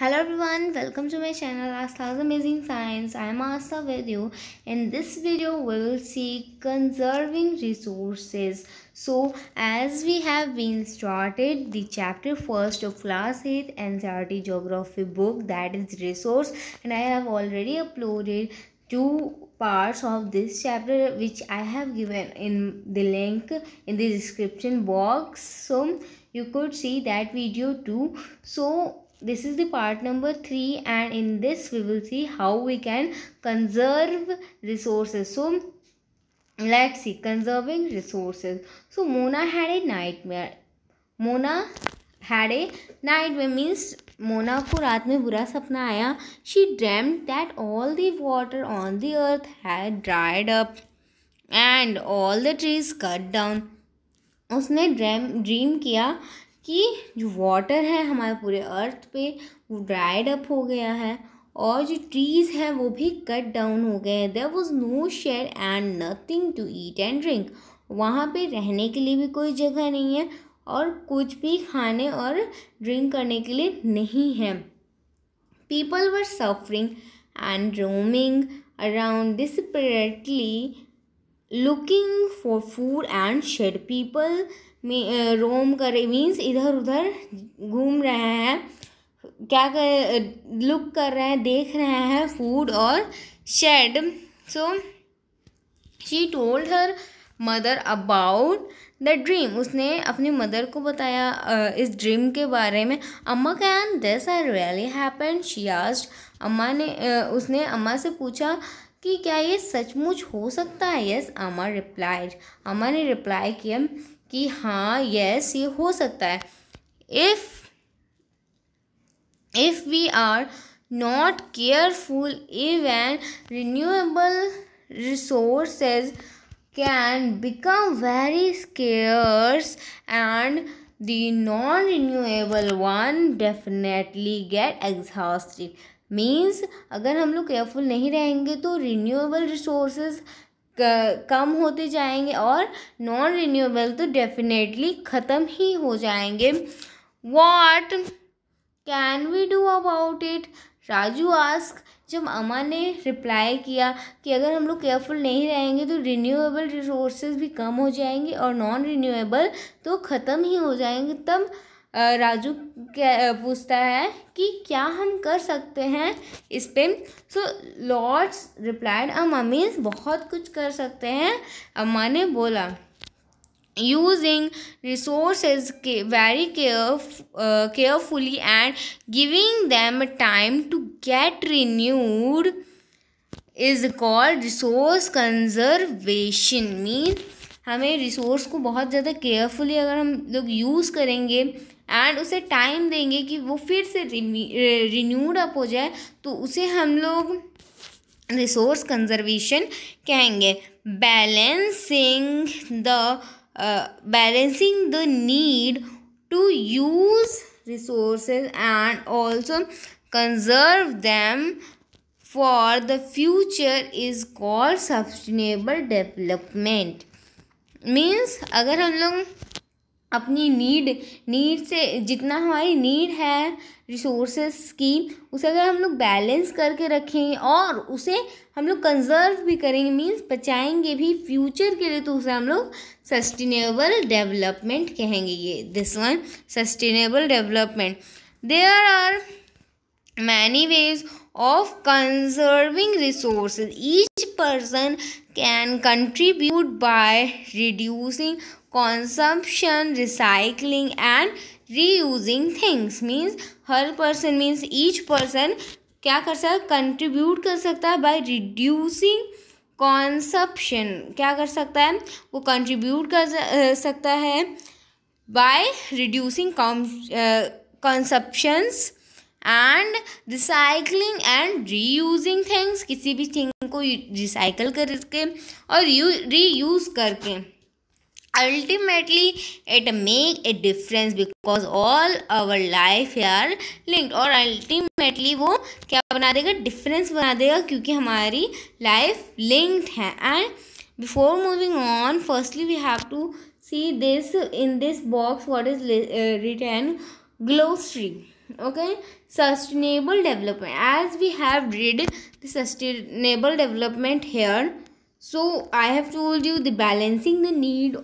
hello everyone welcome to my channel asta's amazing science i am asta with you in this video we will see conserving resources so as we have been started the chapter first of class 8 ncrt geography book that is resource and i have already uploaded two parts of this chapter which I have given in the link in the description box so you could see that video too so this is the part number 3 and in this we will see how we can conserve resources so let's see conserving resources so mona had a nightmare mona had a nightmare means Mona को रात में बुरा सपना आया She dreamt that all the water on the earth had dried up, and all the trees cut down. उसने ड्रेम dream किया कि जो वाटर है हमारे पूरे अर्थ पे वो ड्राइड अप हो गया है और जो ट्रीज़ हैं वो भी कट डाउन हो गए हैं there was no shade and nothing to eat and drink वहाँ पे रहने के लिए भी कोई जगह नहीं है और कुछ भी खाने और ड्रिंक करने के लिए नहीं है people were suffering and roaming around desperately looking for food and shade people roam करे मीन्स इधर उधर घूम रहे हैं क्या कर लुक कर रहे हैं देख रहे हैं फूड और shade so she told her mother about the dream उसने अपनी मदर को बताया इस ड्रीम के बारे में amma can this are really happen she asked अम्मा ने उसने अम्मा से पूछा कि क्या ये सचमुच हो सकता है यस अमा रिप्लाइड अम्मा ने रिप्लाई किया कि हाँ यस ये हो सकता है if if we are not careful even renewable resources can become very scarce and the non renewable one definitely get exhausted means अगर हम लोग केयरफुल नहीं रहेंगे तो रिन्यूएबल रिसोर्सेज कम होते जाएंगे और नॉन रिन्यूएबल तो डेफिनेटली ख़त्म ही हो जाएंगे what can we do about it Raju asked जब अमा ने रिप्लाई किया कि अगर हम लोग केयरफुल नहीं रहेंगे तो रिन्यूएबल रिसोर्सेज भी कम हो जाएंगे और नॉन रिन्यूएबल तो ख़त्म ही हो जाएंगे तब राजू पूछता है कि क्या हम कर सकते हैं इस पर सो लॉर्ड्स रिप्लाइड अम्मी बहुत कुछ कर सकते हैं अम्मा ने बोला यूजिंग रिसोर्स के very care carefully and giving them time to get renewed is called resource conservation mean हमें रिसोर्स को बहुत ज़्यादा केयरफुली अगर हम लोग यूज़ करेंगे एंड उसे टाइम देंगे कि वो फिर से रिन्यूड अप हो जाए तो उसे हम लोग रिसोर्स कंजर्वेशन कहेंगे balancing the balancing the need to use resource and also conserve them for the future is called sustainable development means अगर हम लोग अपनी नीड नीड से जितना हमारी नीड है रिसोर्सेस की उसे अगर हम लोग बैलेंस करके रखें और उसे हम लोग कंजर्व भी करेंगे मींस बचाएंगे भी फ्यूचर के लिए तो उसे हम लोग सस्टेनेबल डेवलपमेंट कहेंगे ये this one sustainable development there are many ways of conserving resources each person can contribute by reducing consumption recycling and reusing things means हर person means each person क्या कर सकता कंट्रीब्यूट कर सकता है बाय रिड्यूसिंग कॉन्सप्शन क्या कर सकता है वो कंट्रीब्यूट कर सकता है by consumptions uh, and recycling and reusing things किसी भी थिंग को रिसाइकल करके और री यूज करके ultimately it make a difference because all our life are linked और अल्टीमेटली वो क्या बना देगा डिफरेंस बना देगा क्योंकि हमारी लाइफ लिंक्ड है and before moving on firstly we have to see this in this box what is written glossary okay sustainable development as we have read the sustainable development here so i have told you the balancing the need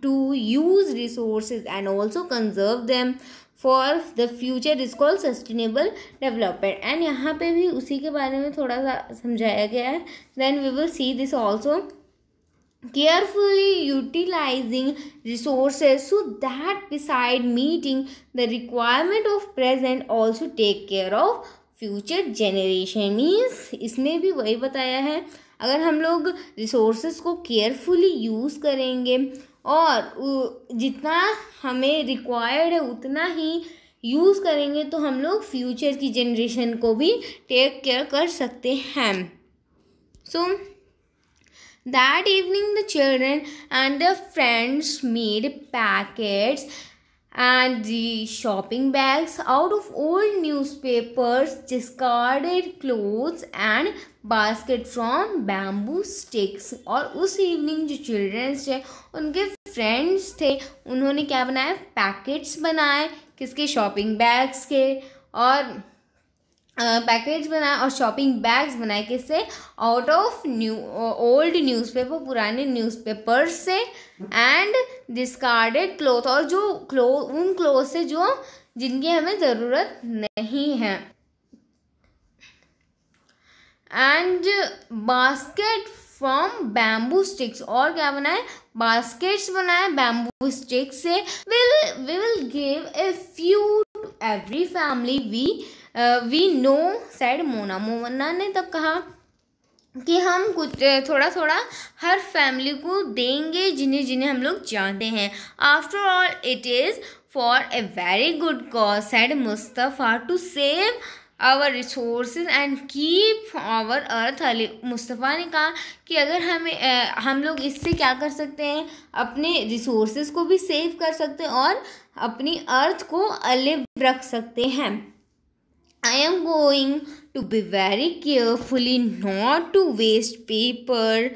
to use resources and also conserve them for the future is called sustainable development and यहाँ पे भी उसी के बारे में थोड़ा सा समझाया गया है then we will see this also carefully utilizing resources so that beside meeting the requirement of present also take care of future generation means इसमें भी वही बताया है अगर हम लोग resources को carefully use करेंगे और जितना हमें required है उतना ही use करेंगे तो हम लोग future की generation को भी take care कर सकते हैं so, That evening, the children and their friends made packets and the shopping bags out of old newspapers, discarded clothes and basket from bamboo sticks. और उस evening जो childrens थे उनके friends थे उन्होंने क्या बनाया packets बनाए किसके shopping bags के और पैकेज बनाए और शॉपिंग बैग्स बनाए किससे out of new old newspaper पुराने न्यूज़पेपर से एंड डिस्कार्डेड क्लोथ और जो क्लो उन क्लोथ से जो जिनकी हमें ज़रूरत नहीं है and basket from bamboo sticks और क्या बनाए बास्केट्स बनाए बैम्बू स्टिक्स से will we will give a few to every family we we know said Mona मोना ने तब कहा कि हम कुछ थोड़ा थोड़ा हर फैमिली को देंगे जिन्हें जिन्हें हम लोग जानते हैं after all it is for a very good cause said Mustafa to save our resource and keep our earth alive मुस्तफ़ा ने कहा कि अगर हमें आ, हम लोग इससे क्या कर सकते हैं अपने रिसोर्सेज को भी सेव कर सकते हैं और अपनी अर्थ को अलिव रख सकते हैं I am going to be very carefully not to waste paper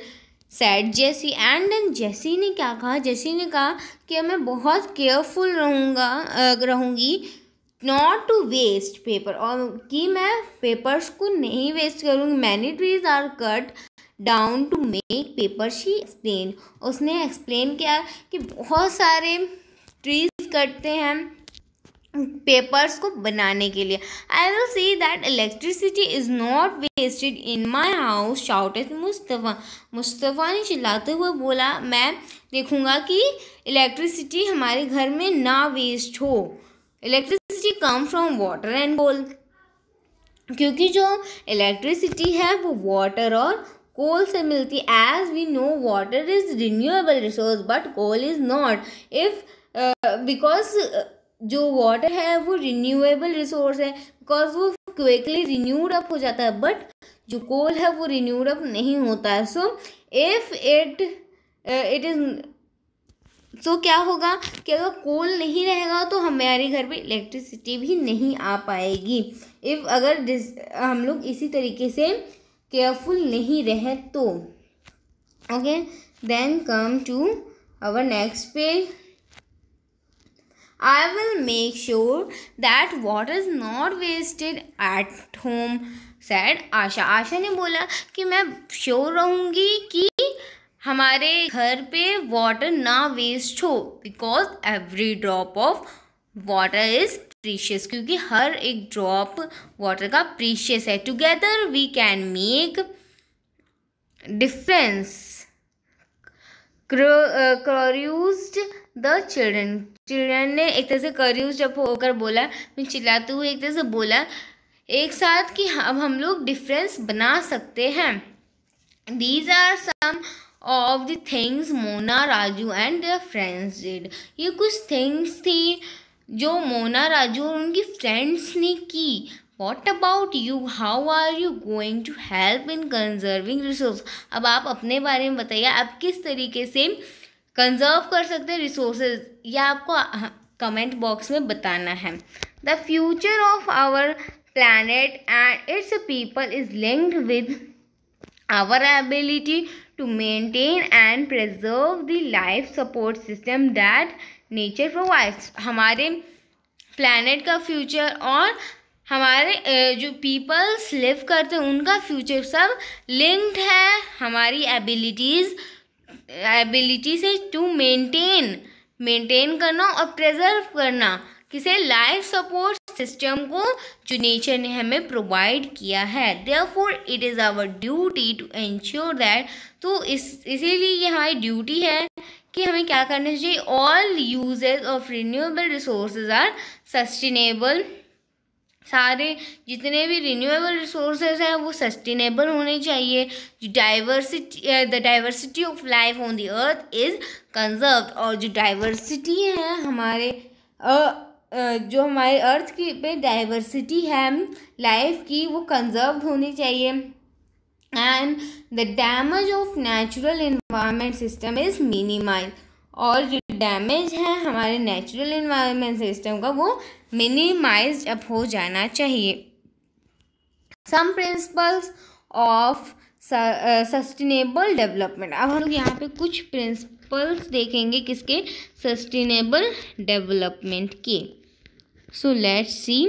said Jessie and then जैसी ने क्या कहा जैसी ने कहा कि मैं बहुत केयरफुल रहूँगा रहूँगी नॉट टू वेस्ट पेपर और कि मैं पेपर्स को नहीं वेस्ट करूँगी many trees are cut down to make paper she explain उसने एक्सप्लेन किया कि बहुत सारे ट्रीज कटते हैं पेपर्स को बनाने के लिए I will see that electricity is not wasted in my house shout Mustafa मुस्तफ़ा ने चिल्लाते हुए बोला मैं देखूँगा कि इलेक्ट्रिसिटी हमारे घर में ना वेस्ट हो electricity come from water and coal क्योंकि जो इलेक्ट्रिसिटी है वो वाटर और कोल से मिलती as we know water is renewable resource but coal is not if because जो वाटर है वो रिन्यूएबल रिसोर्स है बिकॉज वो क्विकली रिन्यूड अप हो जाता है बट जो कोल है वो रिन्यूड अप नहीं होता है so if it it is so क्या होगा कि अगर कोल नहीं रहेगा तो हमारे घर पे इलेक्ट्रिसिटी भी नहीं आ पाएगी इफ़ अगर हम लोग इसी तरीके से केयरफुल नहीं रहे तो okay then come to our next page I will make sure that water is not wasted at home, said Asha आशा ने बोला कि मैं श्योर रहूँगी कि हमारे घर पे वाटर ना वेस्ट हो because every drop of water is precious क्योंकि हर एक ड्रॉप वाटर का प्रीशियस है together we can make difference chorused the children चिल्ड्रन ने एक तरह से करियूज जब होकर बोला मैं चिल्लाते हुए एक तरह से बोला एक साथ कि अब हम लोग डिफरेंस बना सकते हैं these are some of the things Mona Raju and their friends did ये कुछ थिंग्स थी जो मोना राजू और उनकी फ्रेंड्स ने की what about you how are you going to help in conserving resource अब आप अपने बारे में बताइए आप किस तरीके से कंजर्व कर सकते हैं रिसोर्सेज ये आपको कमेंट हाँ, बॉक्स में बताना है the future of our planet and its people is linked with our ability to maintain and preserve the life support system that nature provides हमारे प्लानट का फ्यूचर और हमारे जो पीपल्स लिव करते हैं उनका फ्यूचर सब लिंक्ड है हमारी एबिलिटीज़ एबिलिटी से टू मेंटेन मेंटेन करना और प्रिजर्व करना किसे लाइफ सपोर्ट सिस्टम को जो नेचर ने हमें प्रोवाइड किया है for it is our duty to ensure that तो इस इसीलिए ये हमारी ड्यूटी है कि हमें क्या करना चाहिए all usages of renewable resources are sustainable सारे जितने भी रिन्यूएबल रिसोर्सेज हैं वो सस्टेनेबल होने चाहिए diversity the diversity of life on the earth is conserve और जो डाइवर्सिटी है हमारे uh, जो हमारे अर्थ की पे डाइवर्सिटी है लाइफ की वो कंजर्व होनी चाहिए and the damage of natural environment system is minimize और जो डैमेज है हमारे नेचुरल इन्वायरमेंट सिस्टम का वो मिनिमाइज अब हो जाना चाहिए some principles of sustainable development अब हम यहाँ पे कुछ प्रिंसिपल्स देखेंगे किसके सस्टेनेबल डेवलपमेंट के so let's see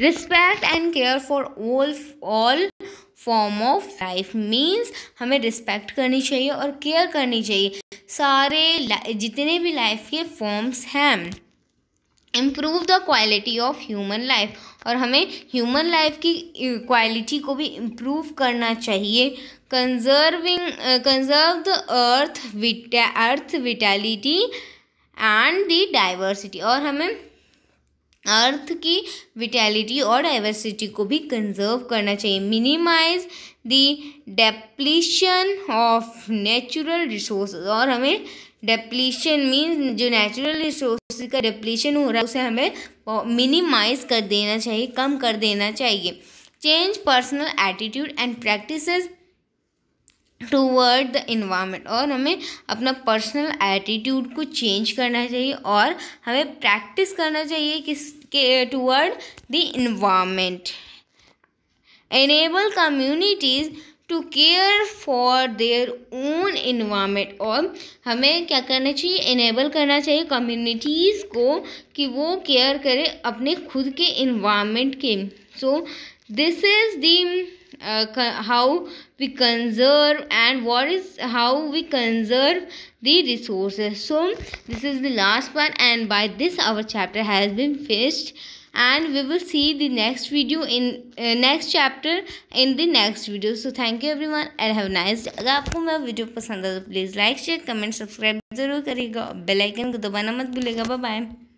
respect and care for all all form of life means हमें रिस्पेक्ट करनी चाहिए और केयर करनी चाहिए सारे जितने भी लाइफ के फॉर्म्स हैं improve the quality of human life और हमें ह्यूमन लाइफ की क्वालिटी को भी इम्प्रूव करना चाहिए conserving conserve the earth earth vitality and the diversity और हमें अर्थ की विटैलिटी और डाइवर्सिटी को भी कंजर्व करना चाहिए minimise the depletion of natural resource और हमें डेप्लीशन मीन्स जो नेचुरल रिसोर्स का डेप्लीशन हो रहा है उसे हमें मिनिमाइज कर देना चाहिए कम कर देना चाहिए change personal attitude and practices toward the environment और हमें अपना पर्सनल एटीट्यूड को चेंज करना चाहिए और हमें प्रैक्टिस करना चाहिए किस के toward the environment enable communities to care for their own environment और हमें क्या करना चाहिए इनेबल करना चाहिए कम्युनिटीज़ को कि वो केयर करें अपने खुद के इन्वायरमेंट के so this is the uh, how we conserve and what is how we conserve the resources so this is the last part and by this our chapter has been finished and we will see the next video in uh, next chapter in the next video so thank you everyone and have a nice day अगर आपको मेरा video, पसंद आए please like share comment subscribe subscribe जरूर करिएगा और bell icon mat दबाना Bye bye.